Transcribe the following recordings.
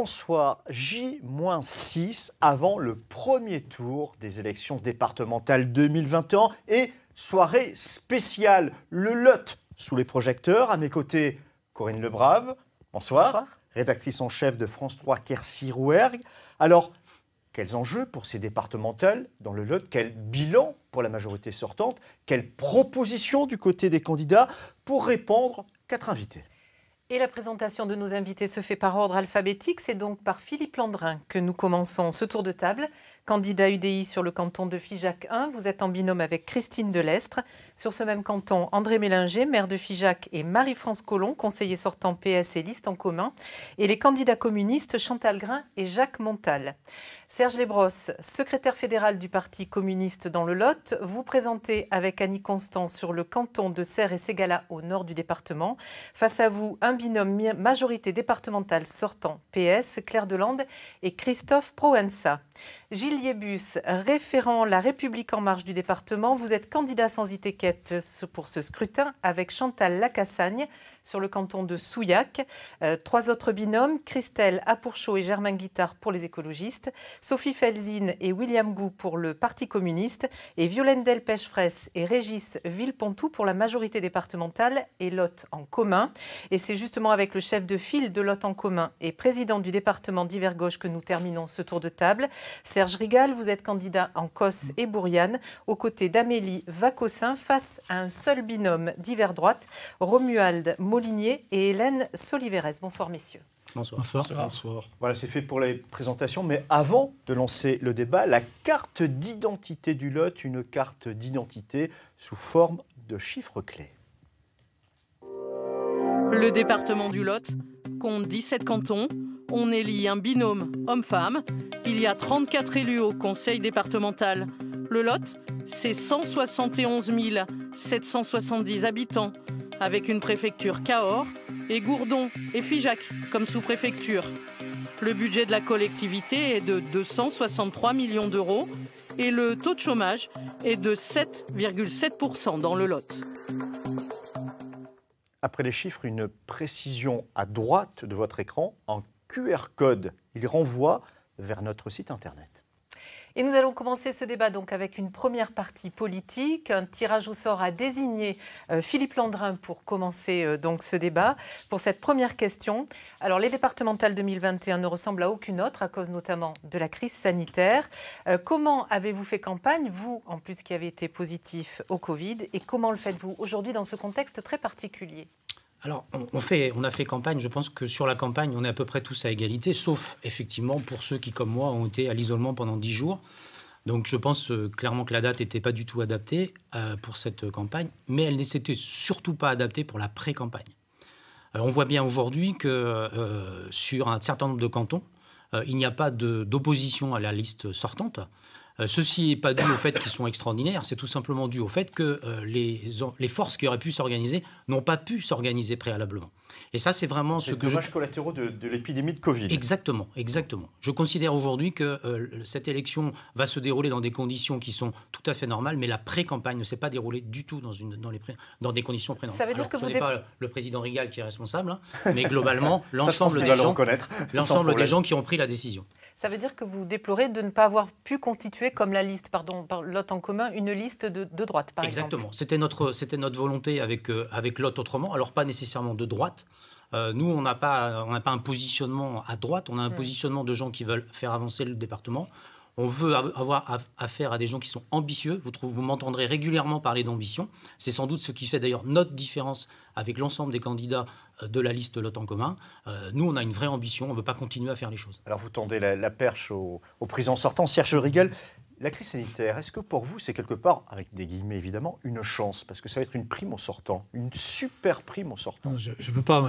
Bonsoir. J-6 avant le premier tour des élections départementales 2021 et soirée spéciale, le LOT sous les projecteurs. À mes côtés, Corinne Lebrave. Bonsoir. Bonsoir. Rédactrice en chef de France 3 Quercy Rouergue. Alors, quels enjeux pour ces départementales dans le Lot Quel bilan pour la majorité sortante Quelles propositions du côté des candidats pour répondre Quatre invités. Et la présentation de nos invités se fait par ordre alphabétique. C'est donc par Philippe Landrin que nous commençons ce tour de table. Candidat UDI sur le canton de Figeac 1, vous êtes en binôme avec Christine Delestre. Sur ce même canton, André Mélinger, maire de Figeac, et Marie-France Collomb, conseiller sortant PS et liste en commun. Et les candidats communistes Chantal Grain et Jacques Montal. Serge Lesbrosses, secrétaire fédéral du Parti communiste dans le Lot, vous présentez avec Annie Constant sur le canton de Serres et Ségala au nord du département. Face à vous, un binôme majorité départementale sortant PS, Claire Delande et Christophe Proenza. Gilles référent La République en marche du département, vous êtes candidat sans étiquette pour ce scrutin avec Chantal Lacassagne, sur le canton de Souillac. Euh, trois autres binômes, Christelle Apourchaud et Germain Guittard pour les écologistes, Sophie Felsine et William Gou pour le Parti communiste, et Violaine delpech et Régis Villepontou pour la majorité départementale et Lot en commun. Et c'est justement avec le chef de file de Lotte en commun et président du département d'hiver-gauche que nous terminons ce tour de table. Serge Rigal, vous êtes candidat en Cosse et Bourriane, aux côtés d'Amélie Vacossin, face à un seul binôme d'hiver-droite, Romuald Molinier et Hélène Soliveres. Bonsoir messieurs. Bonsoir. Bonsoir. Voilà, c'est fait pour les présentations, mais avant de lancer le débat, la carte d'identité du Lot, une carte d'identité sous forme de chiffres clés. Le département du Lot compte 17 cantons. On élit un binôme homme-femme. Il y a 34 élus au conseil départemental. Le Lot, c'est 171 770 habitants avec une préfecture Cahors et Gourdon et Figeac comme sous-préfecture. Le budget de la collectivité est de 263 millions d'euros et le taux de chômage est de 7,7% dans le Lot. Après les chiffres, une précision à droite de votre écran en QR code. Il renvoie vers notre site internet. Et nous allons commencer ce débat donc avec une première partie politique. Un tirage au sort a désigné euh, Philippe Landrin pour commencer euh, donc ce débat. Pour cette première question, alors les départementales 2021 ne ressemblent à aucune autre à cause notamment de la crise sanitaire. Euh, comment avez-vous fait campagne, vous en plus qui avez été positif au Covid, et comment le faites-vous aujourd'hui dans ce contexte très particulier alors, on, a fait campagne. Je pense que sur la campagne, on est à peu près tous à égalité, sauf effectivement pour ceux qui, comme moi, ont été à l'isolement pendant dix jours. Donc, je pense euh, clairement que la date n'était pas du tout adaptée euh, pour cette campagne, mais elle ne s'était surtout pas adaptée pour la pré-campagne. Alors euh, on voit bien aujourd'hui que sur un certain nombre de cantons, il n'y a pas d'opposition à la liste sortante. Euh, ceci n'est pas dû au fait qu'ils sont extraordinaires, c'est tout simplement dû au fait que euh, les, forces qui auraient pu s'organiser n'ont pas pu s'organiser préalablement. Et ça, c'est vraiment ce que... Les dommages collatéraux de, l'épidémie de Covid. Exactement, exactement. Je considère aujourd'hui que euh, cette élection va se dérouler dans des conditions qui sont tout à fait normales, mais la pré-campagne ne s'est pas déroulée du tout dans, une, dans, les dans des conditions pré Ça veut dire que ce n'est pas le président Rigal qui est responsable, hein, mais globalement, l'ensemble des, gens, des gens qui ont pris la décision. Ça veut dire que vous déplorez de ne pas avoir pu constituer, comme la liste, pardon, par lot en commun, une liste de, droite, par exemple. Exactement. c'était notre volonté avec, euh, avec autrement. Alors, pas nécessairement de droite. Euh, nous, on n'a pas, pas un positionnement à droite, on a un hmm. positionnement de gens qui veulent faire avancer le département. On veut avoir affaire à des gens qui sont ambitieux. Vous, m'entendrez régulièrement parler d'ambition. C'est sans doute ce qui fait d'ailleurs notre différence avec l'ensemble des candidats euh, de la liste Lot en commun. Euh, nous, on a une vraie ambition. On ne veut pas continuer à faire les choses. Alors, vous tendez la, perche aux prises en sortant, Serge Riegel. La crise sanitaire, est-ce que pour vous, c'est quelque part, avec des guillemets évidemment, une chance Parce que ça va être une prime en sortant, une super prime en sortant. je ne peux pas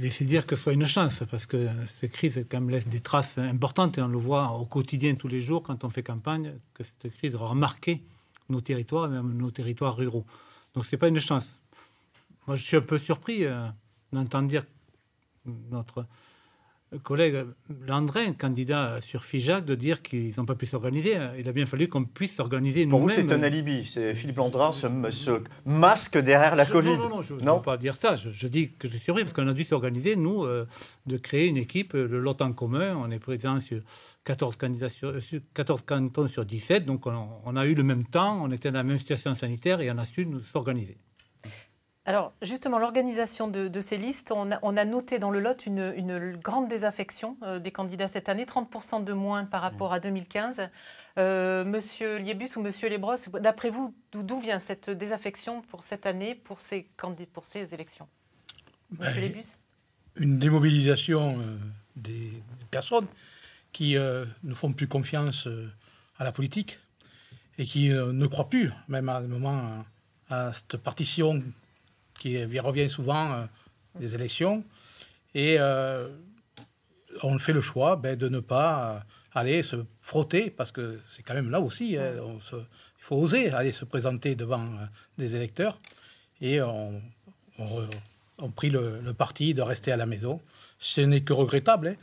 laisser dire que ce soit une chance, parce que cette crise, quand même, laisse des traces importantes, et on le voit au quotidien, tous les jours, quand on fait campagne, que cette crise aura marqué nos territoires, même nos territoires ruraux. Donc ce n'est pas une chance. Moi, je suis un peu surpris euh, d'entendre dire notre collègue Landrin, candidat sur FIJAC, de dire qu'ils n'ont pas pu s'organiser. Il a bien fallu qu'on puisse s'organiser nous-mêmes. Pour vous, c'est un alibi. C'est Philippe Landrin se, masque derrière la Covid. Non, non, je ne veux pas dire ça. Je, dis que je suis vrai parce qu'on a dû s'organiser, nous, euh, de créer une équipe, euh, le lot en commun. On est présent sur 14, sur, 14 euh, cantons sur 17. Donc, on, a eu le même temps, on était dans la même situation sanitaire et on a su nous s'organiser. Alors justement, l'organisation de, ces listes, on a, noté dans le Lot une, grande désaffection euh, des candidats cette année, 30% de moins par rapport mmh. à 2015. Euh, Monsieur Liebus ou Monsieur Lebros, d'après vous, d'où vient cette désaffection pour cette année, pour ces, pour ces élections ben, Monsieur Une démobilisation euh, des, personnes qui ne font plus confiance à la politique et qui ne croient plus, même à un moment, à cette partition qui revient souvent euh, des élections. Et euh, on fait le choix ben, de ne pas euh, aller se frotter, parce que c'est quand même là aussi, hein, se, il faut oser aller se présenter devant des électeurs. Et on, on, on le, parti de rester à la maison. Ce n'est que regrettable, hein.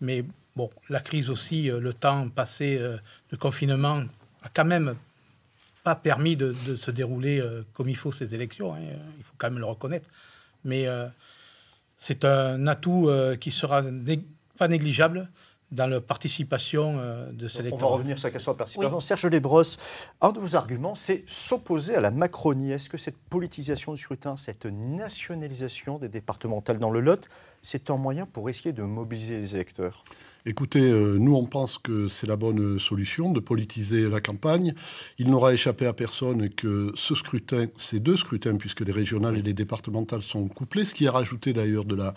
mais bon, la crise aussi, le temps passé de confinement a quand même pas permis de, se dérouler euh, comme il faut ces élections. Hein, il faut quand même le reconnaître. Mais euh, c'est un atout euh, qui sera pas négligeable dans la participation de ces élections. On va revenir sur la question de la participation. Serge Lébrosse, un de vos arguments, c'est s'opposer à la Macronie. Est-ce que cette politisation du scrutin, cette nationalisation des départementales dans le Lot, c'est un moyen pour essayer de mobiliser les électeurs Écoutez, euh, nous, on pense que c'est la bonne solution de politiser la campagne. Il n'aura échappé à personne que ce scrutin, ces deux scrutins, puisque les régionales et les départementales sont couplés, ce qui a rajouté d'ailleurs de la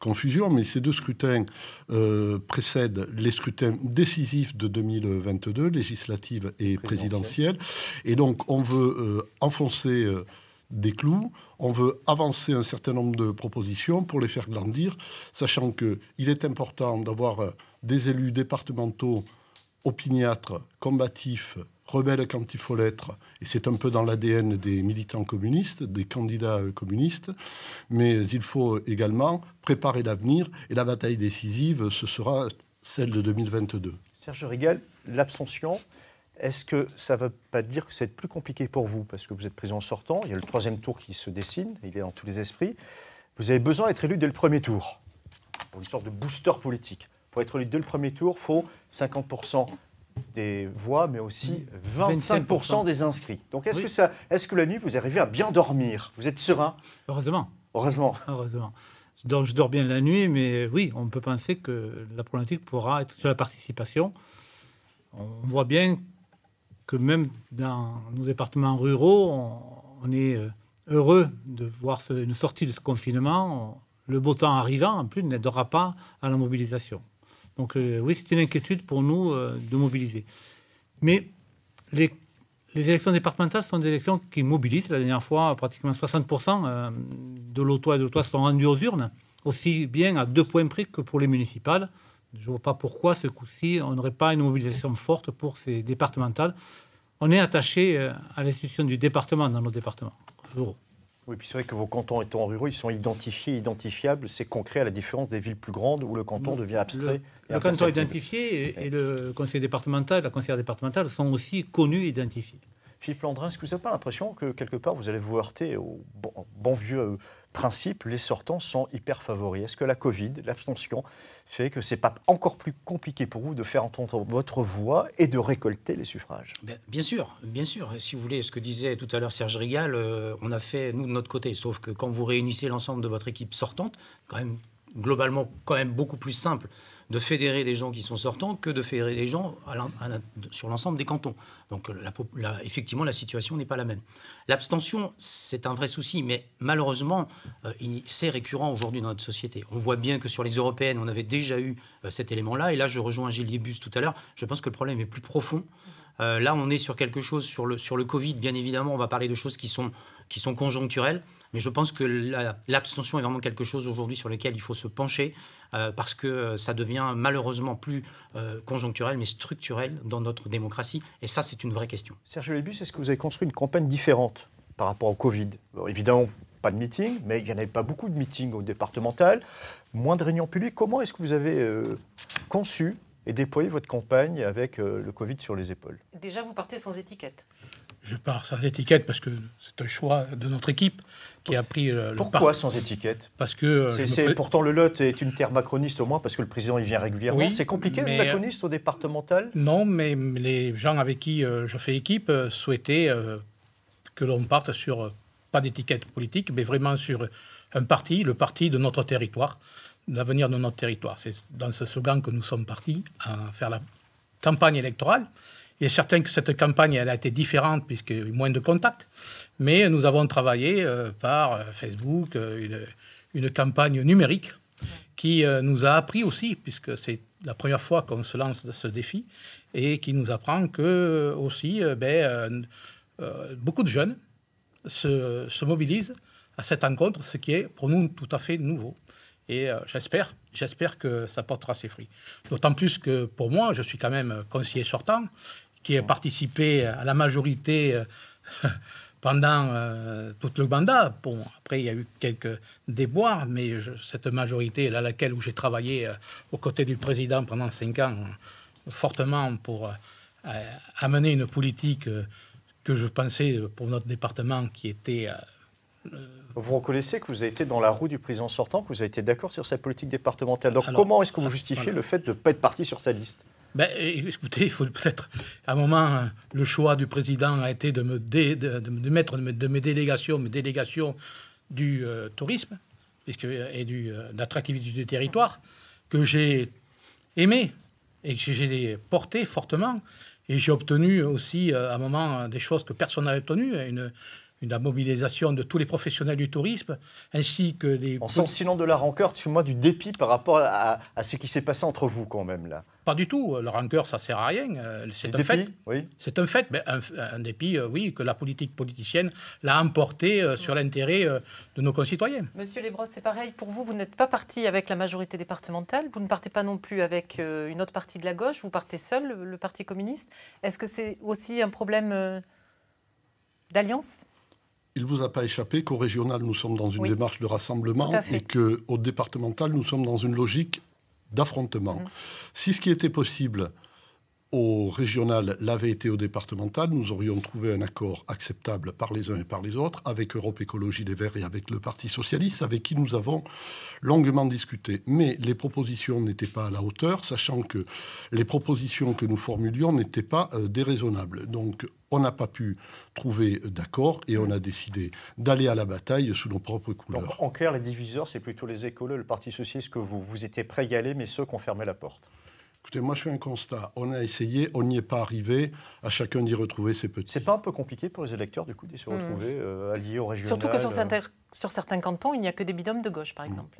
confusion, mais ces deux scrutins euh, précèdent les scrutins décisifs de 2022, législatives et présidentielles. Et donc, on veut euh, enfoncer des clous. On veut avancer un certain nombre de propositions pour les faire grandir, sachant qu'il est important d'avoir des élus départementaux opiniâtres, combatifs, rebelles quand il faut l'être, et c'est un peu dans l'ADN des militants communistes, des candidats euh, communistes, mais il faut également préparer l'avenir, et la bataille décisive, ce sera celle de 2022. Serge Rigal, l'abstention, est-ce que ça ne veut pas dire que ça va être plus compliqué pour vous Parce que vous êtes président sortant, il y a le troisième tour qui se dessine, il est dans tous les esprits. Vous avez besoin d'être élu dès le premier tour, pour une sorte de booster politique. Pour être les dès le premier tour, il faut 50% des voix, mais aussi 25%, des inscrits. Donc est-ce que, ça, est -ce que la nuit, vous arrivez à bien dormir Vous êtes serein Heureusement. Heureusement. Heureusement. Je dors, je dors, bien la nuit, mais oui, on peut penser que la problématique pourra être sur la participation. On voit bien que même dans nos départements ruraux, on est euh, heureux de voir une sortie de ce confinement. Le beau temps arrivant, en plus, n'aidera pas à la mobilisation. Donc euh, oui, c'est une inquiétude pour nous euh, de mobiliser. Mais les, élections départementales sont des élections qui mobilisent. La dernière fois, pratiquement 60% euh, de lauto et de se sont rendus aux urnes, aussi bien à deux points prix que pour les municipales. Je ne vois pas pourquoi ce coup-ci, on n'aurait pas une mobilisation forte pour ces départementales. On est attaché à l'institution du département dans nos départements oui, puis c'est vrai que vos cantons étant ruraux, ils sont identifiés, identifiables, c'est concret à la différence des villes plus grandes où le canton devient abstrait. Le, canton identifié et, le conseil départemental, la conseillère départementale sont aussi connus et identifiés. Philippe Landrin, est-ce que vous n'avez pas l'impression que quelque part vous allez vous heurter au bon vieux euh, principe, les sortants sont hyper favoris. Est-ce que la Covid, l'abstention, fait que c'est pas encore plus compliqué pour vous de faire entendre votre voix et de récolter les suffrages ben, Bien sûr, bien sûr. Si vous voulez, ce que disait tout à l'heure Serge Rigal, euh, on a fait, nous, de notre côté. Sauf que quand vous réunissez l'ensemble de votre équipe sortante, quand même globalement quand même beaucoup plus simple de fédérer les gens qui sont sortants que de fédérer les gens sur l'ensemble des cantons. Donc effectivement, la situation n'est pas la même. L'abstention, c'est un vrai souci, mais malheureusement, euh, c'est récurrent aujourd'hui dans notre société. On voit bien que sur les européennes, on avait déjà eu euh, cet élément-là, et là, je rejoins Gilles Liebus tout à l'heure, je pense que le problème est plus profond. Euh, là, on est sur quelque chose, sur le, sur le Covid, bien évidemment, on va parler de choses qui sont qui sont conjoncturelles. Mais je pense que l'abstention est vraiment quelque chose aujourd'hui sur lequel il faut se pencher euh, parce que euh, ça devient malheureusement plus euh, conjoncturel mais structurel dans notre démocratie. Et ça, c'est une vraie question. Serge Lebus, est-ce que vous avez construit une campagne différente par rapport au Covid Évidemment, pas de meeting, mais il n'y en avait pas beaucoup de meeting au départemental, moins de réunions publiques. Comment est-ce que vous avez conçu et déployé votre campagne avec le Covid sur les épaules Déjà, vous partez sans étiquette. Je pars sans étiquette parce que c'est un choix de notre équipe qui a pris euh, le Pourquoi sans étiquette Parce que euh, c'est, pourtant le Lot est une terre macroniste au moins parce que le président y vient régulièrement. c'est compliqué euh, macroniste au départemental. Non, mais les gens avec qui je fais équipe souhaitaient que l'on parte sur pas d'étiquette politique, mais vraiment sur un parti, le parti de notre territoire, l'avenir de notre territoire. C'est dans ce slogan que nous sommes partis à faire la campagne électorale. Il est certain que cette campagne, elle a été différente puisque moins de contacts, mais nous avons travaillé euh, par euh, Facebook euh, une, campagne numérique qui nous a appris aussi, puisque c'est la première fois qu'on se lance dans ce défi, et qui nous apprend que aussi, ben, beaucoup de jeunes se, mobilisent à cette rencontre, ce qui est pour nous tout à fait nouveau. Et j'espère, j'espère que ça portera ses fruits. D'autant plus que pour moi, je suis quand même conseiller sortant qui a participé à la majorité euh, pendant euh, tout le mandat. Bon, après, il y a eu quelques déboires, mais cette majorité, là, laquelle j'ai travaillé euh, aux côtés du président pendant cinq ans, fortement pour amener une politique que je pensais pour notre département qui était... vous reconnaissez que vous avez été dans la roue du président sortant, que vous avez été d'accord sur sa politique départementale. Donc comment est-ce que vous justifiez le fait de ne pas être parti sur sa liste ben, écoutez, il faut peut-être, à un moment, le choix du président a été de me, de, de mettre de mes délégations, mes délégations du euh, tourisme puisque, et du, euh, d'attractivité du territoire, que j'ai aimé et que j'ai porté fortement. Et j'ai obtenu aussi, euh, à un moment, des choses que personne n'avait obtenues, une, une mobilisation de tous les professionnels du tourisme, ainsi que des... En sent sinon de la rancœur, tu moi du dépit par rapport à, ce qui s'est passé entre vous quand même là. Pas du tout, la rancœur ça sert à rien, euh, c'est un, fait. Oui. C'est un fait, mais un, dépit, euh, oui, que la politique politicienne l'a emporté euh, sur l'intérêt de nos concitoyens. Monsieur Lesbros, c'est pareil, pour vous, vous n'êtes pas parti avec la majorité départementale, vous ne partez pas non plus avec une autre partie de la gauche, vous partez seul, le Parti communiste. Est-ce que c'est aussi un problème d'alliance il ne vous a pas échappé qu'au régional, nous sommes dans une démarche de rassemblement et qu'au départemental, nous sommes dans une logique d'affrontement. Mmh. Si ce qui était possible au régional l'avait été au départemental, nous aurions trouvé un accord acceptable par les uns et par les autres, avec Europe Écologie des Verts et avec le Parti Socialiste, avec qui nous avons longuement discuté. Mais les propositions n'étaient pas à la hauteur, sachant que les propositions que nous formulions n'étaient pas euh, déraisonnables. Donc on n'a pas pu trouver d'accord et on a décidé d'aller à la bataille sous nos propres couleurs. Donc, en clair, les diviseurs, c'est plutôt les écolos, le Parti Socialiste que vous, vous étiez prêt mais ceux qui ont fermé la porte. Écoutez, moi je fais un constat. On a essayé, on n'y est pas arrivé. À chacun d'y retrouver ses petits. C'est pas un peu compliqué pour les électeurs du coup d'y se hmm. retrouver euh, alliés aux régionales Surtout que sur, euh, certains, sur certains cantons, il n'y a que des bidômes de gauche, par hmm. exemple.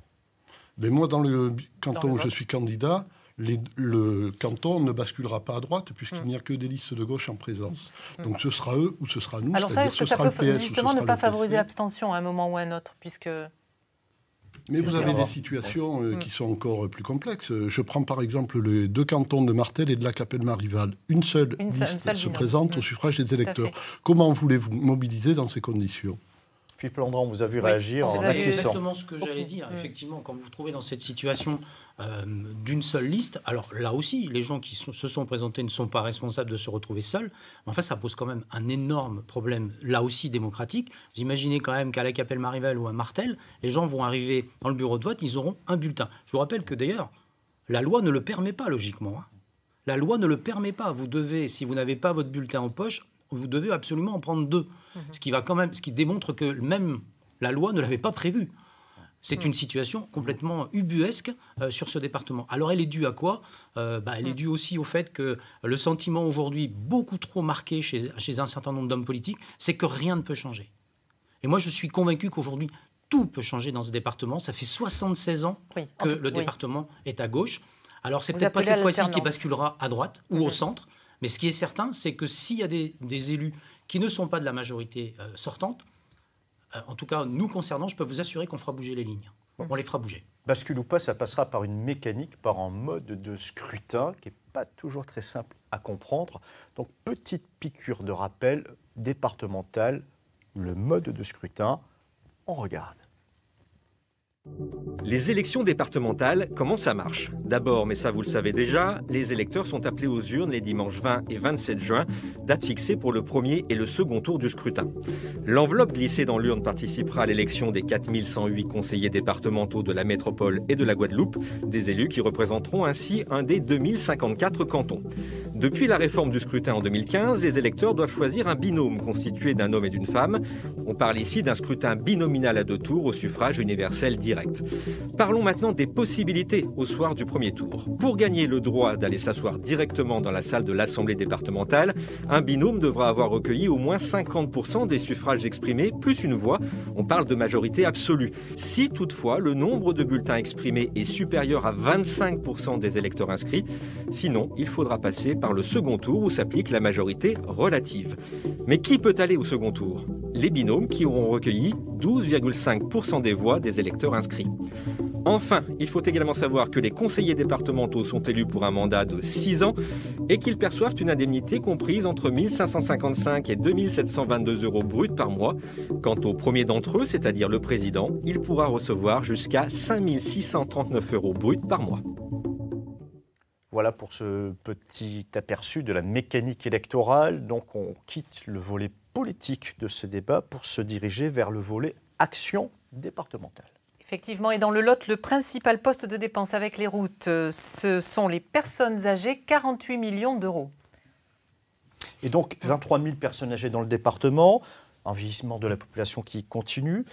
Mais moi, dans le canton où je suis candidat, le canton ne basculera pas à droite puisqu'il hmm. n'y a que des listes de gauche en présence. Donc ce sera eux ou ce sera nous. Alors ça, est-ce que ça peut justement ne pas favoriser l'abstention à un moment ou à un autre puisque mais vous avez des situations euh, qui sont encore plus complexes. Euh, je prends par exemple les deux cantons de Martel et de la Capelle-Marival. Une seule liste se présente au suffrage des électeurs. Comment voulez-vous mobiliser dans ces conditions puis Plandron vous a vu réagir en C'est exactement ce que j'allais dire. Effectivement, quand vous vous trouvez dans cette situation euh, d'une seule liste, alors là aussi, les gens qui se sont présentés ne sont pas responsables de se retrouver seuls. Enfin, ça pose quand même un énorme problème, là aussi démocratique. Vous imaginez quand même qu'à la Capelle Marival ou à Martel, les gens vont arriver dans le bureau de vote, ils auront un bulletin. Je vous rappelle que d'ailleurs, la loi ne le permet pas logiquement. Hein. La loi ne le permet pas. Vous devez, si vous n'avez pas votre bulletin en poche, vous devez absolument en prendre deux. Mhm. Ce, qui va quand même, ce qui démontre que même la loi ne l'avait pas prévu. C'est une mhm. situation complètement ubuesque euh, sur ce département. Alors elle est due à quoi euh, bah, Elle est mhm. due aussi au fait que le sentiment aujourd'hui beaucoup trop marqué chez, un certain nombre d'hommes politiques, c'est que rien ne peut changer. Et moi je suis convaincu qu'aujourd'hui tout peut changer dans ce département. Ça fait 76 ans que le département est à gauche. Alors c'est peut-être pas cette fois-ci qui basculera à droite ou au centre, mais ce qui est certain, c'est que s'il y a des, élus qui ne sont pas de la majorité euh, sortante, euh, en tout cas nous concernant, je peux vous assurer qu'on fera bouger les lignes. On les fera bouger. Bascule ou pas, ça passera par une mécanique, par un mode de scrutin qui n'est pas toujours très simple à comprendre. Donc petite piqûre de rappel départemental, le mode de scrutin, on regarde. Les élections départementales, comment ça marche D'abord, mais ça vous le savez déjà, les électeurs sont appelés aux urnes les dimanches 20 et 27 juin, date fixée pour le premier et le second tour du scrutin. L'enveloppe glissée dans l'urne participera à l'élection des 4108 conseillers départementaux de la métropole et de la Guadeloupe, des élus qui représenteront ainsi un des 2054 cantons. Depuis la réforme du scrutin en 2015, les électeurs doivent choisir un binôme constitué d'un homme et d'une femme. On parle ici d'un scrutin binominal à deux tours au suffrage universel direct. Parlons maintenant des possibilités au soir du premier tour. Pour gagner le droit d'aller s'asseoir directement dans la salle de l'Assemblée départementale, un binôme devra avoir recueilli au moins 50% des suffrages exprimés, plus une voix. On parle de majorité absolue. Si toutefois le nombre de bulletins exprimés est supérieur à 25% des électeurs inscrits, sinon il faudra passer par le second tour où s'applique la majorité relative. Mais qui peut aller au second tour Les binômes qui auront recueilli 12,5% des voix des électeurs inscrits. Enfin, il faut également savoir que les conseillers départementaux sont élus pour un mandat de 6 ans et qu'ils perçoivent une indemnité comprise entre 1555 et 2722 euros bruts par mois. Quant au premier d'entre eux, c'est-à-dire le président, il pourra recevoir jusqu'à 5639 euros bruts par mois. Voilà pour ce petit aperçu de la mécanique électorale. Donc on quitte le volet politique de ce débat pour se diriger vers le volet action départementale. Effectivement, et dans le Lot, le principal poste de dépense avec les routes, euh, ce sont les personnes âgées, 48 millions d'euros. Et donc 23 000 personnes âgées dans le département, un vieillissement de la population qui continue.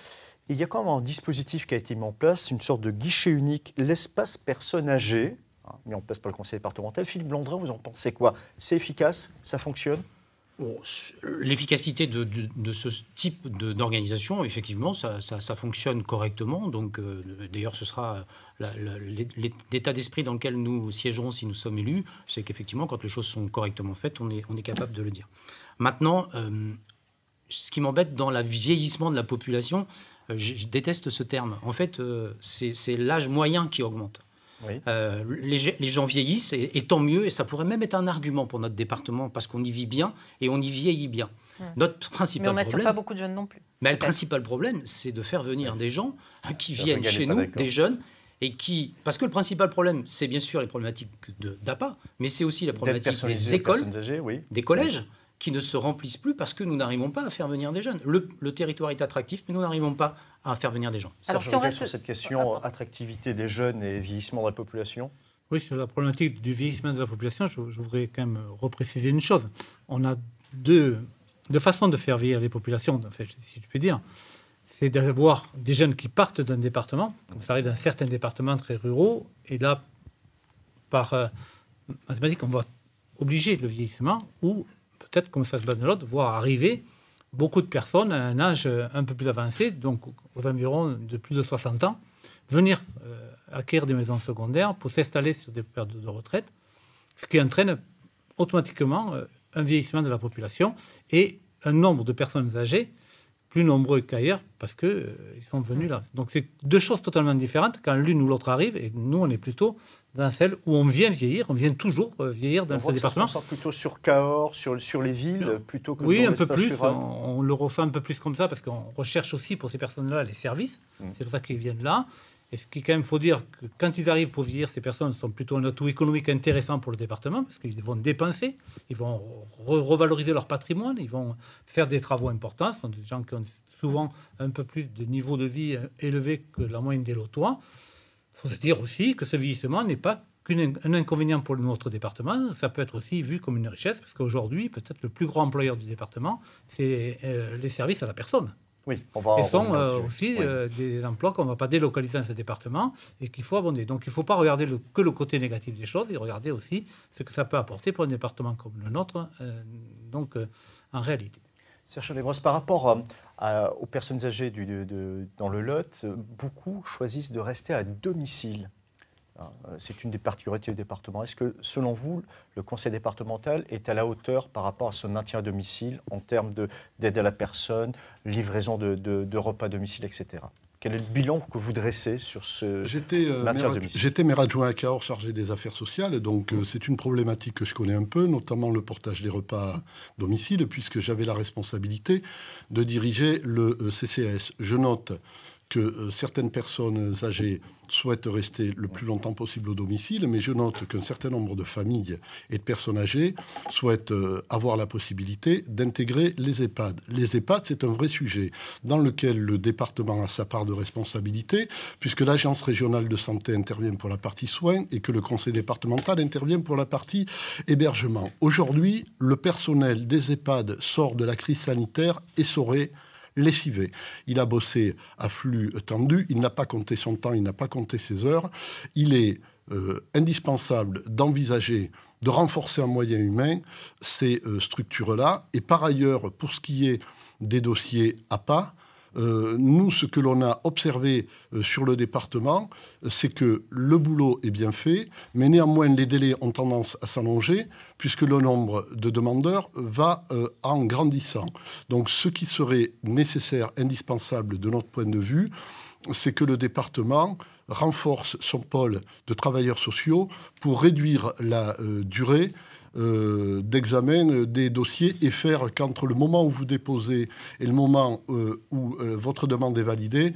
il y a quand même un dispositif qui a été mis en place, une sorte de guichet unique, l'espace personnes âgées, hein, mis en passe par le conseil départemental. Philippe Blandrin, vous en pensez quoi C'est efficace Ça fonctionne euh, l'efficacité de, ce type d'organisation, effectivement, ça, fonctionne correctement. Donc, euh, d'ailleurs, ce sera euh, l'état d'esprit dans lequel nous siégerons si nous sommes élus. C'est qu'effectivement, quand les choses sont correctement faites, on est, on est capable de le dire. Maintenant, ce qui m'embête dans le vieillissement de la population, je, déteste ce terme. En fait, c'est l'âge moyen qui augmente. Euh, les, gens vieillissent et, tant mieux, et ça pourrait même être un argument pour notre département parce qu'on y vit bien et on y vieillit bien. Notre principal Mais on problème, pas beaucoup de jeunes non plus. Mais le principal problème, c'est de faire venir des gens hein, qui viennent chez nous, des jeunes, et qui. Parce que le principal problème, c'est bien sûr les problématiques d'APA, mais c'est aussi la problématique des écoles, des collèges qui ne se remplissent plus parce que nous n'arrivons pas à faire venir des jeunes. Le, territoire est attractif, mais nous n'arrivons pas à faire venir des gens. Alors, si sur cette question ah, attractivité des jeunes et vieillissement de la population Oui, sur la problématique du vieillissement de la population, je, voudrais quand même repréciser une chose. On a deux, façons de faire vieillir les populations, fait, si tu peux dire. C'est d'avoir des jeunes qui partent d'un département, comme ça arrive dans certains départements très ruraux, et là, par euh, mathématiques, on va obliger le vieillissement, ou peut-être passe fasse l'autre, voir arriver beaucoup de personnes à un âge euh, un peu plus avancé, donc aux environs de plus de 60 ans, venir euh, acquérir des maisons secondaires pour s'installer sur des pertes de retraite, ce qui entraîne automatiquement euh, un vieillissement de la population et un nombre de personnes âgées plus nombreux qu'ailleurs parce qu'ils euh, ils sont venus là. Donc c'est deux choses totalement différentes quand l'une ou l'autre arrive et nous on est plutôt dans celle où on vient vieillir, on vient toujours euh, vieillir dans le ce département. On plutôt sur Cahors, sur, sur les villes plutôt que Oui, un peu plus, On, le ressent un peu plus comme ça parce qu'on recherche aussi pour ces personnes-là les services. Mm. C'est pour ça qu'ils viennent là. Et ce qui quand même faut dire, que quand ils arrivent pour vieillir, ces personnes sont plutôt un atout économique intéressant pour le département, parce qu'ils vont dépenser, ils vont revaloriser leur patrimoine, ils vont faire des travaux importants. Ce sont des gens qui ont souvent un peu plus de niveau de vie euh, élevé que la moyenne des lotois. Il faut se dire aussi que ce vieillissement n'est pas qu'un inconvénient pour notre département, ça peut être aussi vu comme une richesse, parce qu'aujourd'hui, peut-être le plus grand employeur du département, c'est euh, les services à la personne. Oui, on va. Et sont euh, aussi euh, des emplois qu'on ne va pas délocaliser dans ce département et qu'il faut abonder. Donc il ne faut pas regarder que le côté négatif des choses et regarder aussi ce que ça peut apporter pour un département comme le nôtre, euh, donc en réalité. Serge Lébreuse, par rapport aux personnes âgées dans le Lot, beaucoup choisissent de rester à domicile. Hein, euh, c'est une des particularités du département. Est-ce que, selon vous, le conseil départemental est à la hauteur par rapport à ce maintien à domicile en termes d'aide à la personne, livraison de, repas à domicile, etc. Quel est le bilan que vous dressez sur ce euh, maintien à domicile J'étais maire adjoint à Cahors chargé des affaires sociales, donc euh, c'est une problématique que je connais un peu, notamment le portage des repas à domicile, puisque j'avais la responsabilité de diriger le CCS. Je note que euh, certaines personnes âgées souhaitent rester le plus longtemps possible au domicile, mais je note qu'un certain nombre de familles et de personnes âgées souhaitent euh, avoir la possibilité d'intégrer les EHPAD. Les EHPAD, c'est un vrai sujet dans lequel le département a sa part de responsabilité, puisque l'Agence régionale de santé intervient pour la partie soins et que le conseil départemental intervient pour la partie hébergement. Aujourd'hui, le personnel des EHPAD sort de la crise sanitaire et essoré il a bossé à flux tendu, il n'a pas compté son temps, il n'a pas compté ses heures. Il est euh, indispensable d'envisager de renforcer en moyen humain ces euh, structures-là. Et par ailleurs, pour ce qui est des dossiers à pas, euh, nous, ce que l'on a observé euh, sur le département, c'est que le boulot est bien fait, mais néanmoins les délais ont tendance à s'allonger puisque le nombre de demandeurs va euh, en grandissant. Donc ce qui serait nécessaire, indispensable de notre point de vue, c'est que le département renforce son pôle de travailleurs sociaux pour réduire la durée euh, d'examen des dossiers et faire qu'entre le moment où vous déposez et le moment euh, où euh, votre demande est validée,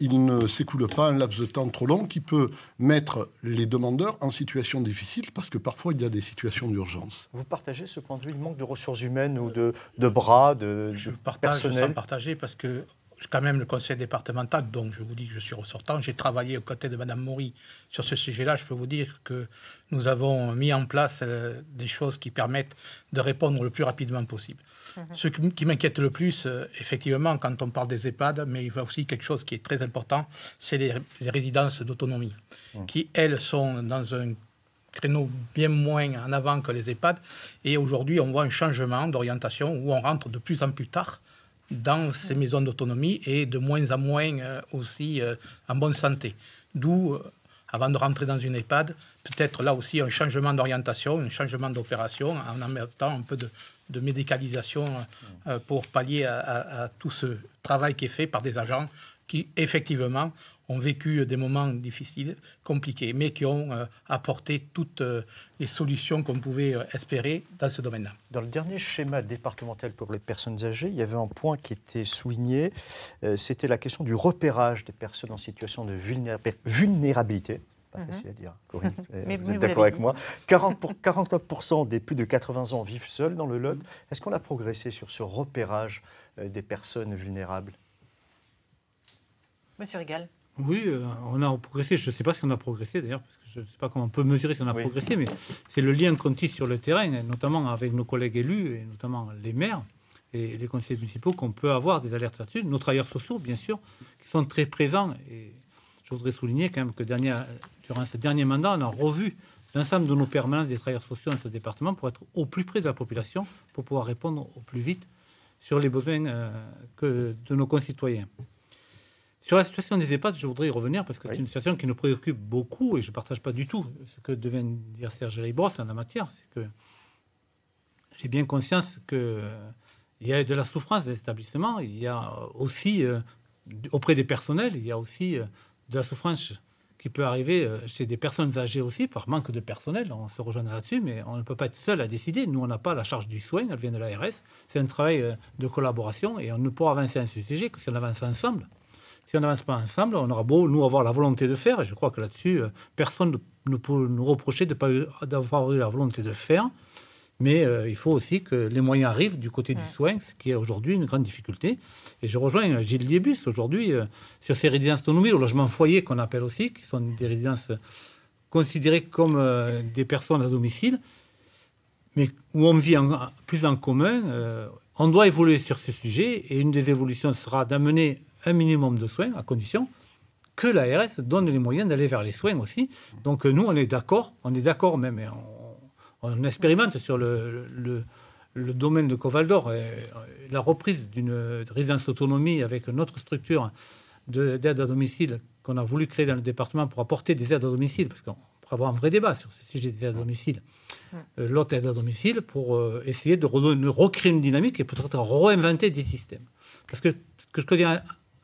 il ne s'écoule pas un laps de temps trop long qui peut mettre les demandeurs en situation difficile parce que parfois il y a des situations d'urgence. Vous partagez ce point de vue, le manque de ressources humaines ou de, bras, de, Je personnel Je parce que quand même le conseil départemental, donc je vous dis que je suis ressortant. J'ai travaillé aux côtés de Madame Maury sur ce sujet-là. Je peux vous dire que nous avons mis en place euh, des choses qui permettent de répondre le plus rapidement possible. Mhm. Ce qui m'inquiète le plus, euh, effectivement, quand on parle des EHPAD, mais il y a aussi quelque chose qui est très important, c'est les, résidences d'autonomie, mmh. qui, elles, sont dans un créneau bien moins en avant que les EHPAD. Et aujourd'hui, on voit un changement d'orientation où on rentre de plus en plus tard dans ces maisons d'autonomie et de moins en moins euh, aussi euh, en bonne santé. D'où, euh, avant de rentrer dans une EHPAD, peut-être là aussi un changement d'orientation, un changement d'opération, en mettant un peu de, médicalisation pour pallier à, tout ce travail qui est fait par des agents qui, effectivement, ont vécu euh, des moments difficiles, compliqués, mais qui ont euh, apporté toutes euh, les solutions qu'on pouvait espérer dans ce domaine-là. Dans le dernier schéma départemental pour les personnes âgées, il y avait un point qui était souligné, c'était la question du repérage des personnes en situation de vulnérabilité. Pas mhm. facile à dire, Corinne, vous, êtes d'accord avec moi. 40 pour, 49% des plus de 80 ans vivent seuls dans le Lot. Mhm. Est-ce qu'on a progressé sur ce repérage des personnes vulnérables Monsieur Régal oui, euh, on a progressé. Je ne sais pas si on a progressé d'ailleurs, parce que je ne sais pas comment on peut mesurer si on a progressé, mais c'est le lien qu'on tisse sur le terrain, notamment avec nos collègues élus, et notamment les maires et les conseillers municipaux, qu'on peut avoir des alertes là-dessus. Nos travailleurs sociaux, bien sûr, qui sont très présents. Et je voudrais souligner quand même que durant ce dernier mandat, on a revu l'ensemble de nos permanences des travailleurs sociaux dans ce département pour être au plus près de la population, pour pouvoir répondre au plus vite sur les besoins euh, de nos concitoyens. Sur la situation des EHPAD, je voudrais y revenir parce que c'est une situation qui nous préoccupe beaucoup et je ne partage pas du tout ce que devait dire Serge Leibros en la matière. C'est que j'ai bien conscience qu'il y a de la souffrance des établissements, il y a aussi, euh, auprès des personnels, il y a aussi euh, de la souffrance qui peut arriver euh, chez des personnes âgées aussi par manque de personnel. On se rejoint là-dessus, mais on ne peut pas être seul à décider. Nous, on n'a pas la charge du soin, elle vient de l'ARS. C'est un travail de collaboration et on ne pourra avancer à ce sujet que si on avance ensemble. Si on n'avance pas ensemble, on aura beau, nous, avoir la volonté de faire, et je crois que là-dessus, euh, personne ne peut nous reprocher d'avoir eu la volonté de faire, mais euh, il faut aussi que les moyens arrivent du côté du soin, ce qui est aujourd'hui une grande difficulté. Et je rejoins euh, Gilles Liebus aujourd'hui sur ces résidences autonomies au logement foyer qu'on appelle aussi, qui sont des résidences considérées comme des personnes à domicile, mais où on vit en, plus en commun. on doit évoluer sur ce sujet et une des évolutions sera d'amener un minimum de soins, à condition que l'ARS donne les moyens d'aller vers les soins aussi. Donc euh, nous, on est d'accord, on est d'accord même, et on, expérimente sur le, domaine de Covaldor, et la reprise d'une résidence autonomie avec notre structure d'aide à domicile qu'on a voulu créer dans le département pour apporter des aides à domicile, parce qu'on pourrait avoir un vrai débat sur ce sujet des aides à domicile, euh, l'autre aide à domicile, pour euh, essayer de, recréer une dynamique et peut-être réinventer des systèmes. Parce que que je connais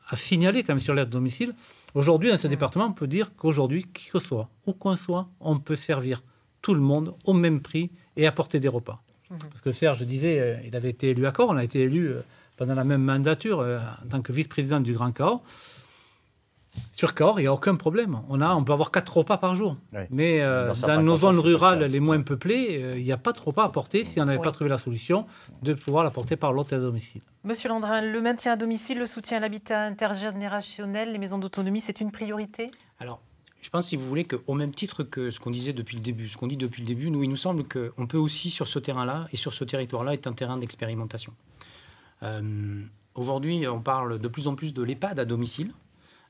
à signaler quand même sur de domicile. Aujourd'hui, dans ce mm. département, on peut dire qu'aujourd'hui, qui que soit, où qu'on soit, on peut servir tout le monde au même prix et apporter des repas. Mm-hmm. Parce que Serge disait, euh, il avait été élu à Corps, on a été élu euh, pendant la même mandature euh, en tant que vice-président du Grand Corps. Sur corps, il n'y a aucun problème. On, a, on peut avoir quatre repas par jour. Mais euh, dans, nos zones rurales les moins peuplées, euh, il n'y a pas de repas à porter si on n'avait pas trouvé la solution de pouvoir l'apporter par l'hôte à domicile. Monsieur Landrin, le maintien à domicile, le soutien à l'habitat intergénérationnel, les maisons d'autonomie, c'est une priorité Alors, je pense, si vous voulez, qu'au même titre que ce qu'on disait depuis le début, ce qu'on dit depuis le début, nous, il nous semble qu'on peut aussi, sur ce terrain-là et sur ce territoire-là, être un terrain d'expérimentation. Euh, aujourd'hui, on parle de plus en plus de l'EHPAD à domicile.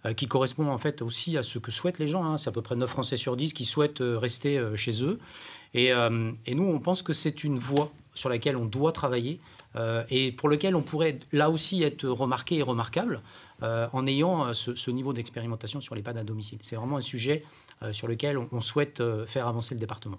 Euh, qui correspond en fait aussi à ce que souhaitent les gens. Hein. C'est à peu près 9 Français sur 10 qui souhaitent euh, rester euh, chez eux. Et, nous, on pense que c'est une voie sur laquelle on doit travailler et pour laquelle on pourrait là aussi être remarqué et remarquable en ayant ce, niveau d'expérimentation sur les pads à domicile. C'est vraiment un sujet sur lequel on souhaite faire avancer le département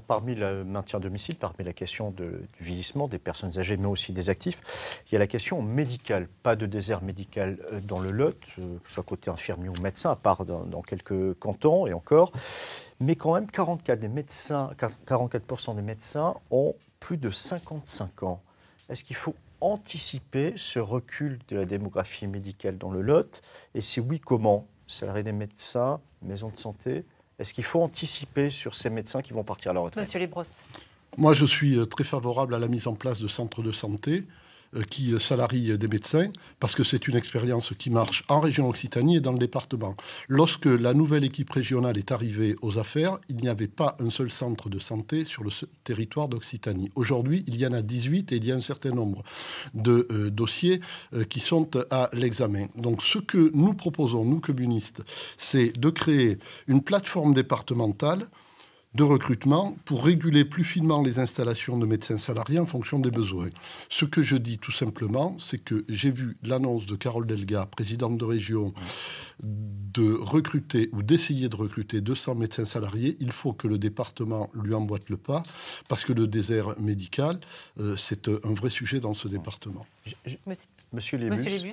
parmi le maintien domicile, parmi la question du vieillissement des personnes âgées, mais aussi des actifs, il y a la question médicale. Pas de désert médical euh, dans le Lot, euh, que soit côté infirmier ou médecin, à part dans, quelques cantons et encore. Mais quand même, 44%, des médecins, 44 ont plus de 55 ans. Est-ce qu'il faut anticiper ce recul de la démographie médicale dans le Lot Et si oui, comment Salariés des médecins, maisons de santé est-ce qu'il faut anticiper sur ces médecins qui vont partir à la retraite Monsieur Libros. Moi, je suis euh, très favorable à la mise en place de centres de santé. Euh, qui salarie des médecins, parce que c'est une expérience qui marche en région Occitanie et dans le département. Lorsque la nouvelle équipe régionale est arrivée aux affaires, il n'y avait pas un seul centre de santé sur le territoire d'Occitanie. Aujourd'hui, il y en a 18 et il y a un certain nombre de euh, dossiers euh, qui sont à l'examen. Donc ce que nous proposons, nous communistes, c'est de créer une plateforme départementale de recrutement pour réguler plus finement les installations de médecins salariés en fonction des besoins. Ce que je dis tout simplement, c'est que j'ai vu l'annonce de Carole Delga, présidente de région, de recruter ou d'essayer de recruter 200 médecins salariés. Il faut que le département lui emboîte le pas parce que le désert médical, euh, c'est euh, un vrai sujet dans ce département. monsieur, monsieur Monsieur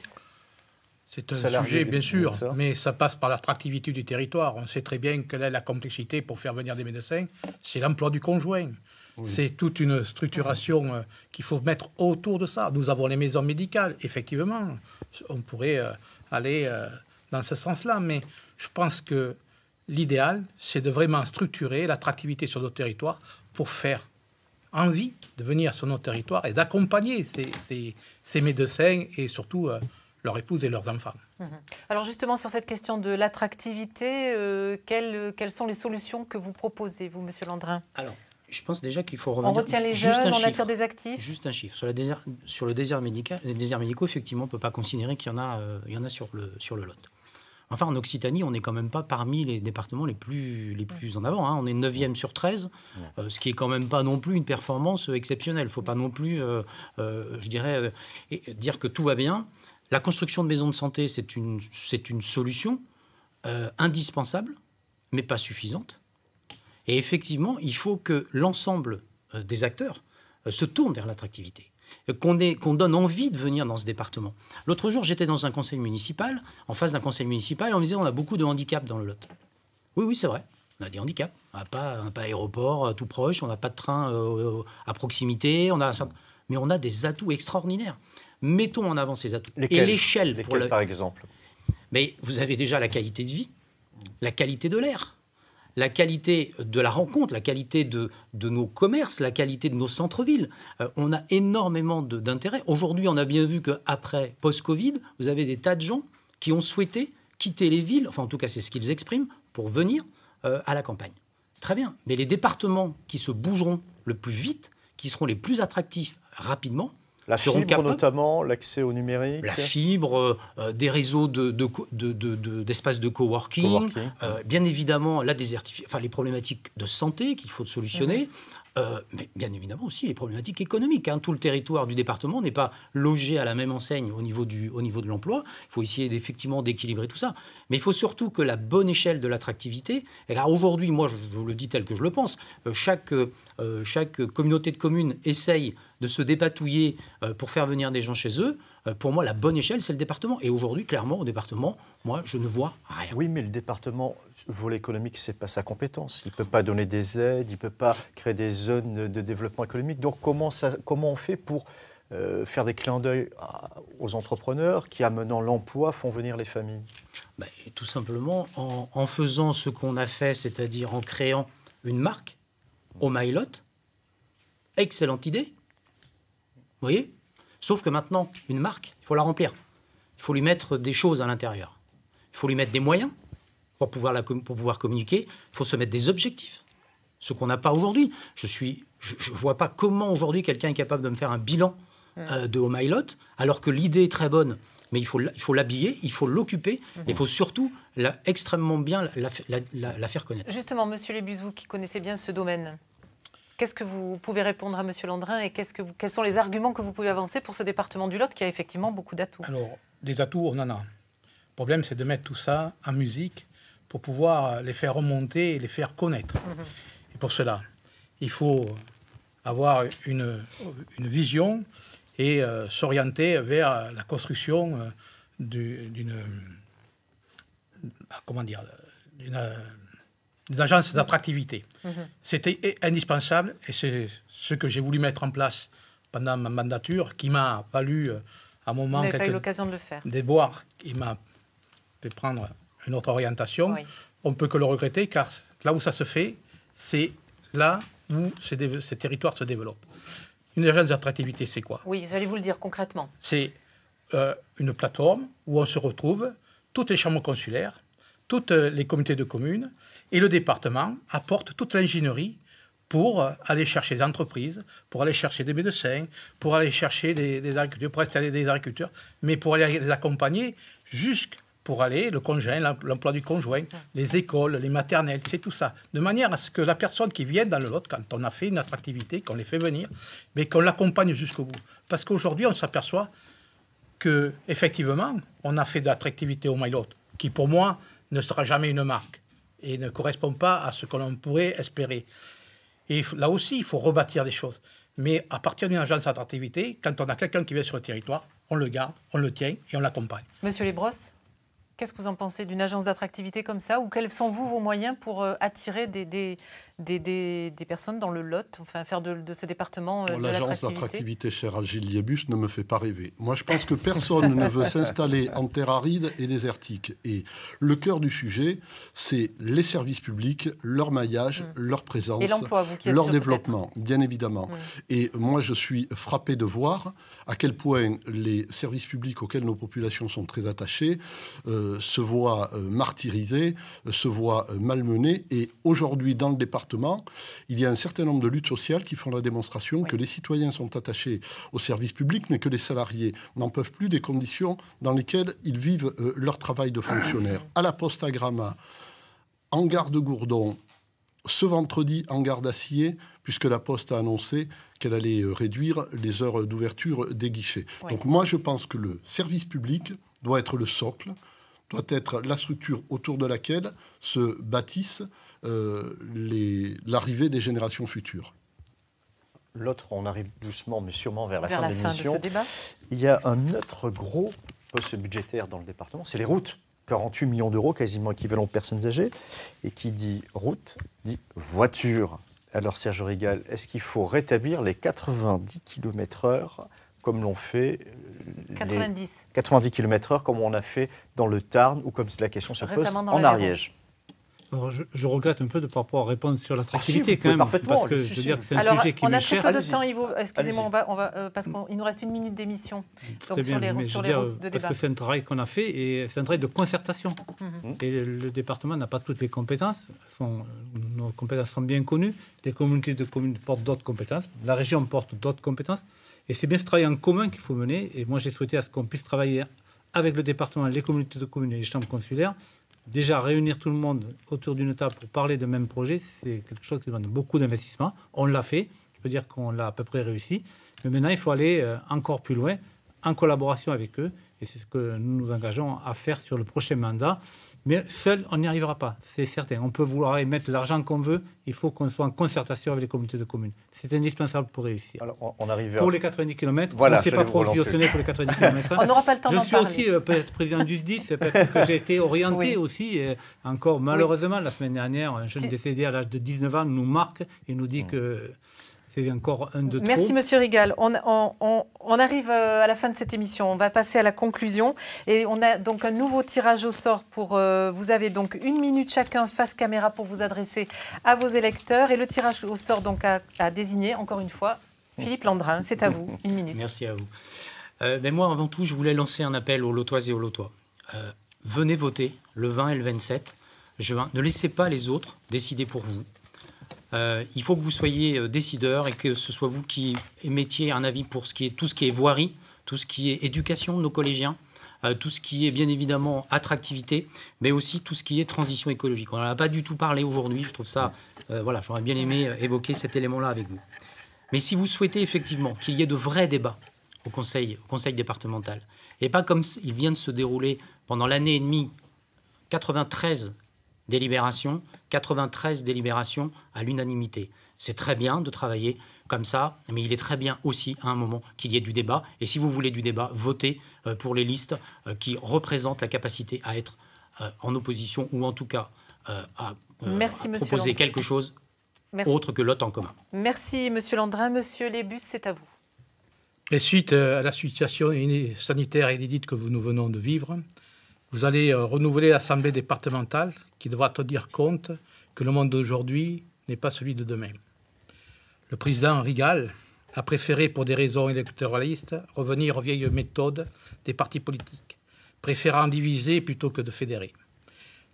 c'est un sujet, bien sûr, mais ça passe par l'attractivité du territoire. On sait très bien quelle est la complexité pour faire venir des médecins. C'est l'emploi du conjoint. C'est toute une structuration euh, qu'il faut mettre autour de ça. Nous avons les maisons médicales, effectivement. On pourrait euh, aller euh, dans ce sens-là, mais je pense que l'idéal, c'est de vraiment structurer l'attractivité sur nos territoires pour faire envie de venir sur nos territoires et d'accompagner ces médecins et surtout leur épouse et leurs enfants. Mhm. Alors justement, sur cette question de l'attractivité, euh, quelles, sont les solutions que vous proposez, vous, Monsieur Landrin Alors, je pense déjà qu'il faut revenir... On retient les juste jeunes, on attire des actifs Juste un chiffre. Sur, la sur le désert médical, les déserts médicaux, effectivement, on ne peut pas considérer qu'il y en a, euh, il y en a sur, le, sur le lot. Enfin, en Occitanie, on n'est quand même pas parmi les départements les plus, les plus en avant. Hein. On est 9e sur 13, euh, ce qui est quand même pas non plus une performance exceptionnelle. Il ne faut pas non plus, je dirais, dire que tout va bien. La construction de maisons de santé, c'est une, solution euh, indispensable, mais pas suffisante. Et effectivement, il faut que l'ensemble euh, des acteurs euh, se tournent vers l'attractivité, qu'on donne envie de venir dans ce département. L'autre jour, j'étais dans un conseil municipal, en face d'un conseil municipal, et on me disait on a beaucoup de handicaps dans le Lot. Oui, oui, c'est vrai. On a des handicaps. On n'a pas, d'aéroport pas aéroport tout proche, on n'a pas de train à proximité, mais on a des atouts extraordinaires mettons en avant ces atouts. et l'échelle. par exemple Mais vous avez déjà la qualité de vie, la qualité de l'air, la qualité de la rencontre, la qualité de, nos commerces, la qualité de nos centres-villes. Euh, on a énormément d'intérêts. Aujourd'hui, on a bien vu qu'après, post-Covid, vous avez des tas de gens qui ont souhaité quitter les villes, enfin en tout cas c'est ce qu'ils expriment, pour venir euh, à la campagne. Très bien. Mais les départements qui se bougeront le plus vite, qui seront les plus attractifs rapidement, la fibre notamment, l'accès au numérique. La fibre, euh, euh, des réseaux d'espaces de, de, de, coworking, euh, bien évidemment la enfin les problématiques de santé qu'il faut solutionner. mais bien évidemment aussi les problématiques économiques. Hein. Tout le territoire du département n'est pas logé à la même enseigne au niveau, du, niveau de l'emploi. Il faut essayer effectivement d'équilibrer tout ça. Mais il faut surtout que la bonne échelle de l'attractivité, aujourd'hui, moi je, vous le dis tel que je le pense, chaque, chaque communauté de communes essaye de se dépatouiller euh, pour faire venir des gens chez eux, euh, pour moi, la bonne échelle, c'est le département. Et aujourd'hui, clairement, au département, moi, je ne vois rien. Oui, mais le département, volet économique, ce n'est pas sa compétence. Il ne peut pas donner des aides, il ne peut pas créer des zones de développement économique. Donc, comment, ça, comment on fait pour euh, faire des clins d'œil aux entrepreneurs qui, amenant l'emploi, font venir les familles bah, Tout simplement en, faisant ce qu'on a fait, c'est-à-dire en créant une marque au Excellente idée. Vous voyez Sauf que maintenant, une marque, il faut la remplir. Il faut lui mettre des choses à l'intérieur. Il faut lui mettre des moyens pour pouvoir, pouvoir communiquer. Il faut se mettre des objectifs. Ce qu'on n'a pas aujourd'hui. Je ne je, vois pas comment aujourd'hui quelqu'un est capable de me faire un bilan euh, de Omailot, alors que l'idée est très bonne. Mais il faut, l'habiller, il faut l'occuper, mhm. il faut surtout extrêmement bien la, faire connaître. Justement, monsieur Lébuzou, qui connaissait bien ce domaine, Qu'est-ce que vous pouvez répondre à M. Landrin et quels sont les arguments que vous pouvez avancer pour ce département du Lot qui a effectivement beaucoup d'atouts Alors, des atouts, on en a. Le problème, c'est de mettre tout ça en musique pour pouvoir les faire remonter et les faire connaître. Mhm. Et pour cela, il faut avoir une, vision et euh, s'orienter vers la construction euh, d'une ah, comment dire d'une euh, agence d'attractivité. Mhm. C'était indispensable et c'est ce que j'ai voulu mettre en place pendant ma mandature qui m'a valu euh, à un moment. Vous pas eu l'occasion de le faire. Des boires qui m'a fait prendre une autre orientation. On ne peut que le regretter car là où ça se fait, c'est là où ces, territoires se développent. Une agence d'attractivité, c'est quoi Oui, allez vous le dire concrètement. C'est euh, une plateforme où on se retrouve toutes les chambres consulaires toutes les comités de communes et le département apportent toute l'ingénierie pour aller chercher des entreprises, pour aller chercher des médecins, pour aller chercher des, agriculteurs, pour des agriculteurs, mais pour aller les accompagner jusqu'à aller, le conjoint, l'emploi du conjoint, les écoles, les maternelles, c'est tout ça. De manière à ce que la personne qui vient dans le lot, quand on a fait une attractivité, qu'on les fait venir, mais qu'on l'accompagne jusqu'au bout. Parce qu'aujourd'hui, on s'aperçoit que effectivement, on a fait de l'attractivité au Mailot, qui pour moi ne sera jamais une marque et ne correspond pas à ce que l'on pourrait espérer. Et là aussi, il faut rebâtir des choses. Mais à partir d'une agence d'attractivité, quand on a quelqu'un qui vient sur le territoire, on le garde, on le tient et on l'accompagne. Monsieur Lesbrosses, qu'est-ce que vous en pensez d'une agence d'attractivité comme ça Ou quels sont, vous, vos moyens pour euh, attirer des, des, des, personnes dans le Lot, enfin faire de, ce département euh, L'agence d'attractivité, cher Agile ne me fait pas rêver. Moi, je pense que personne ne veut s'installer en terre aride et désertique. Et le cœur du sujet, c'est les services publics, leur maillage, mm. leur présence, leur développement, bien évidemment. Mm. Et moi, je suis frappé de voir à quel point les services publics auxquels nos populations sont très attachées euh, se voient euh, martyrisés, se voient malmenés. Et aujourd'hui, dans le département, il y a un certain nombre de luttes sociales qui font la démonstration que les citoyens sont attachés au service public, mais que les salariés n'en peuvent plus des conditions dans lesquelles ils vivent euh, leur travail de fonctionnaire. à la Poste à Gramma, en gare de Gourdon, ce vendredi en gare d'acier, puisque la Poste a annoncé qu'elle allait euh, réduire les heures d'ouverture des guichets. Donc moi, je pense que le service public doit être le socle, doit être la structure autour de laquelle se bâtissent euh, l'arrivée des générations futures. L'autre, on arrive doucement mais sûrement vers la fin, de, Il y a un autre gros poste budgétaire dans le département, c'est les routes. 48 millions d'euros, quasiment équivalent aux personnes âgées. Et qui dit route, dit voiture. Alors Serge Rigal, est-ce qu'il faut rétablir les 90 km/h comme l'ont fait 90. 90 km/h comme on a fait dans le Tarn ou comme la question se pose en Ariège je, regrette un peu de ne pas pouvoir répondre sur ah, l'attractivité ah, quand même, parce que je veux dire que c'est un sujet qui on a très peu de temps, Excusez-moi, euh, parce qu'il nous reste une minute d'émission. sur les, routes de parce débat. Parce que c'est un travail qu'on a fait et c'est un travail de concertation. Mhm. Et le, département n'a pas toutes les compétences. Sont, nos compétences sont bien connues. Les communautés de communes portent d'autres compétences. La région porte d'autres compétences. Et c'est bien ce travail en commun qu'il faut mener. Et moi, j'ai souhaité à ce qu'on puisse travailler avec le département, les communautés de communes et les chambres consulaires déjà réunir tout le monde autour d'une table pour parler de même projet, c'est quelque chose qui demande beaucoup d'investissement. On l'a fait, je peux dire qu'on l'a à peu près réussi. Mais maintenant, il faut aller euh, encore plus loin en collaboration avec eux. Et c'est ce que nous nous engageons à faire sur le prochain mandat. Mais seul, on n'y arrivera pas, c'est certain. On peut vouloir émettre l'argent qu'on veut, il faut qu'on soit en concertation avec les communautés de communes. C'est indispensable pour réussir. Alors, on arrive à... Pour les 90 km, voilà, on ne pas trop pour les 90 km. Hein. on n'aura pas le temps Je suis aussi euh, président du SDIS, peut que j'ai été orienté aussi. Et encore, malheureusement, la semaine dernière, un jeune décédé à l'âge de 19 ans nous marque et nous dit mmh. que... C'est encore un de trop. Merci, Monsieur Rigal. On, arrive euh, à la fin de cette émission. On va passer à la conclusion. Et on a donc un nouveau tirage au sort pour. Euh, vous avez donc une minute chacun face caméra pour vous adresser à vos électeurs. Et le tirage au sort donc a, désigné, encore une fois, Philippe Landrin. C'est à vous. Une minute. Merci à vous. Mais euh, ben moi, avant tout, je voulais lancer un appel aux Lotoises et aux Lotois. venez voter le 20 et le 27 juin. Ne laissez pas les autres décider pour vous. Euh, il faut que vous soyez euh, décideur et que ce soit vous qui émettiez un avis pour ce qui est, tout ce qui est voirie, tout ce qui est éducation de nos collégiens, euh, tout ce qui est bien évidemment attractivité, mais aussi tout ce qui est transition écologique. On n'en a pas du tout parlé aujourd'hui, je trouve ça, voilà, j'aurais bien aimé évoquer cet élément-là avec vous. Mais si vous souhaitez effectivement qu'il y ait de vrais débats au conseil, au conseil départemental, et pas comme il vient de se dérouler pendant l'année et demie 93 délibérations, 93 délibérations à l'unanimité. C'est très bien de travailler comme ça, mais il est très bien aussi à un moment qu'il y ait du débat. Et si vous voulez du débat, votez euh, pour les listes euh, qui représentent la capacité à être euh, en opposition ou en tout cas à, proposer quelque chose autre que l'autre en commun. Merci Monsieur Landrin. Monsieur Lébus, c'est à vous. Et suite à la situation sanitaire inédite que nous venons de vivre, vous allez renouveler l'Assemblée départementale qui devra te dire compte que le monde d'aujourd'hui n'est pas celui de demain. Le président Rigal a préféré, pour des raisons électoralistes, revenir aux vieilles méthodes des partis politiques, préférant diviser plutôt que de fédérer.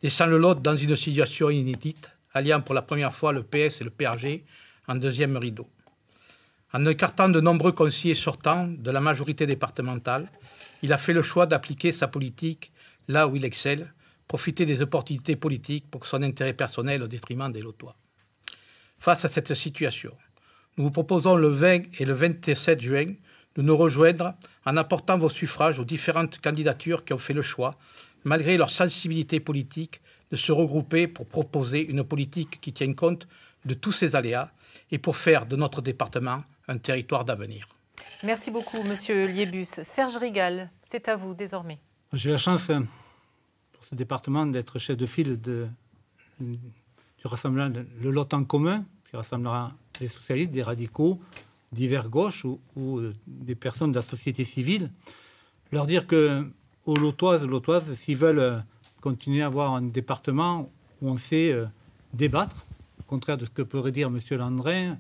Laissant le lot dans une situation inédite, alliant pour la première fois le PS et le PRG en deuxième rideau. En écartant de nombreux conseillers sortants de la majorité départementale, il a fait le choix d'appliquer sa politique là où il excelle, profiter des opportunités politiques pour son intérêt personnel au détriment des Lotois. Face à cette situation, nous vous proposons le 20 et le 27 juin de nous rejoindre en apportant vos suffrages aux différentes candidatures qui ont fait le choix, malgré leur sensibilité politique, de se regrouper pour proposer une politique qui tienne compte de tous ces aléas et pour faire de notre département un territoire d'avenir. Merci beaucoup, Monsieur Liebus. Serge Rigal, c'est à vous désormais. J'ai la chance hein ce département d'être chef de file de, du rassemblement, le lot en commun, qui rassemblera les socialistes, des radicaux, divers gauches ou, euh, des personnes de la société civile. Leur dire que aux Lotoises, Lotoises, s'ils veulent euh, continuer à avoir un département où on sait euh, débattre, au contraire de ce que pourrait dire M. Landrin,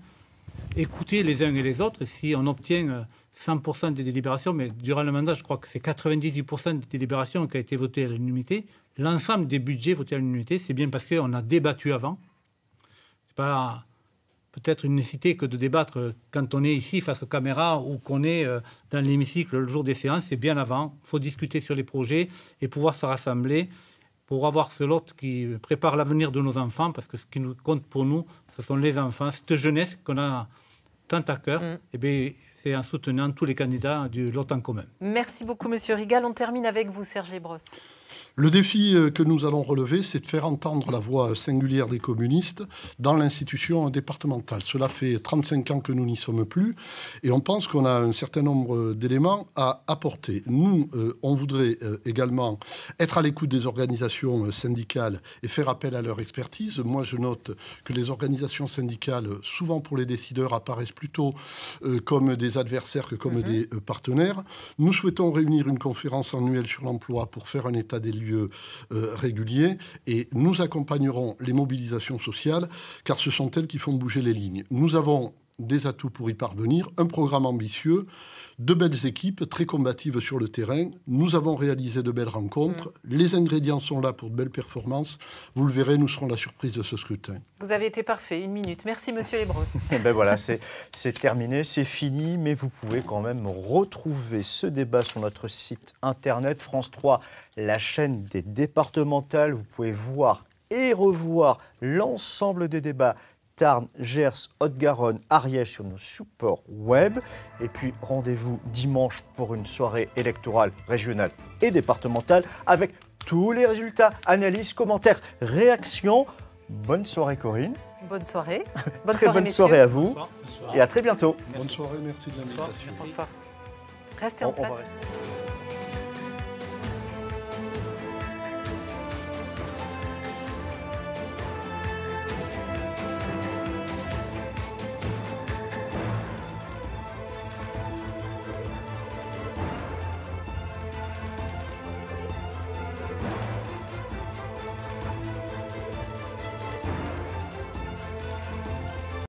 écouter les uns et les autres. Si on obtient 100% euh, des délibérations, mais durant le mandat, je crois que c'est 98% des délibérations qui ont été votées à l'unanimité, l'ensemble des budgets votés à l'unanimité, c'est bien parce qu'on a débattu avant. C'est pas peut-être une nécessité que de débattre quand on est ici face aux caméras ou qu'on est euh, dans l'hémicycle le jour des séances, c'est bien avant. Il faut discuter sur les projets et pouvoir se rassembler pour avoir ce lot qui prépare l'avenir de nos enfants, parce que ce qui nous compte pour nous, ce sont les enfants, cette jeunesse qu'on a tant à cœur. Mm. et eh c'est en soutenant tous les candidats du lot en commun. Merci beaucoup, Monsieur Rigal. On termine avec vous, Serge Lebrosse. Le défi euh, que nous allons relever, c'est de faire entendre la voix singulière des communistes dans l'institution départementale. Cela fait 35 ans que nous n'y sommes plus et on pense qu'on a un certain nombre d'éléments à apporter. Nous, euh, on voudrait euh, également être à l'écoute des organisations syndicales et faire appel à leur expertise. Moi, je note que les organisations syndicales, souvent pour les décideurs, apparaissent plutôt comme des adversaires que comme mhm. des partenaires. Nous souhaitons réunir une conférence annuelle sur l'emploi pour faire un état des lieux euh, réguliers Et nous accompagnerons les mobilisations sociales, car ce sont elles qui font bouger les lignes. Nous avons des atouts pour y parvenir, un programme ambitieux, de belles équipes très combatives sur le terrain. Nous avons réalisé de belles rencontres. Mm. Les ingrédients sont là pour de belles performances. Vous le verrez, nous serons la surprise de ce scrutin. Vous avez été parfait, une minute. Merci, monsieur Lebros. Eh ben voilà, c'est terminé, c'est fini, mais vous pouvez quand même retrouver ce débat sur notre site internet France 3, la chaîne des départementales. Vous pouvez voir et revoir l'ensemble des débats Tarn, Gers, Haute-Garonne, Ariège sur nos supports web. Et puis rendez-vous dimanche pour une soirée électorale régionale et départementale avec tous les résultats, analyses, commentaires, réactions. Bonne soirée Corinne. Bonne soirée. très bonne soirée à vous. Et à très bientôt. Bonne soirée, merci de l'invitation. Restez en on, place.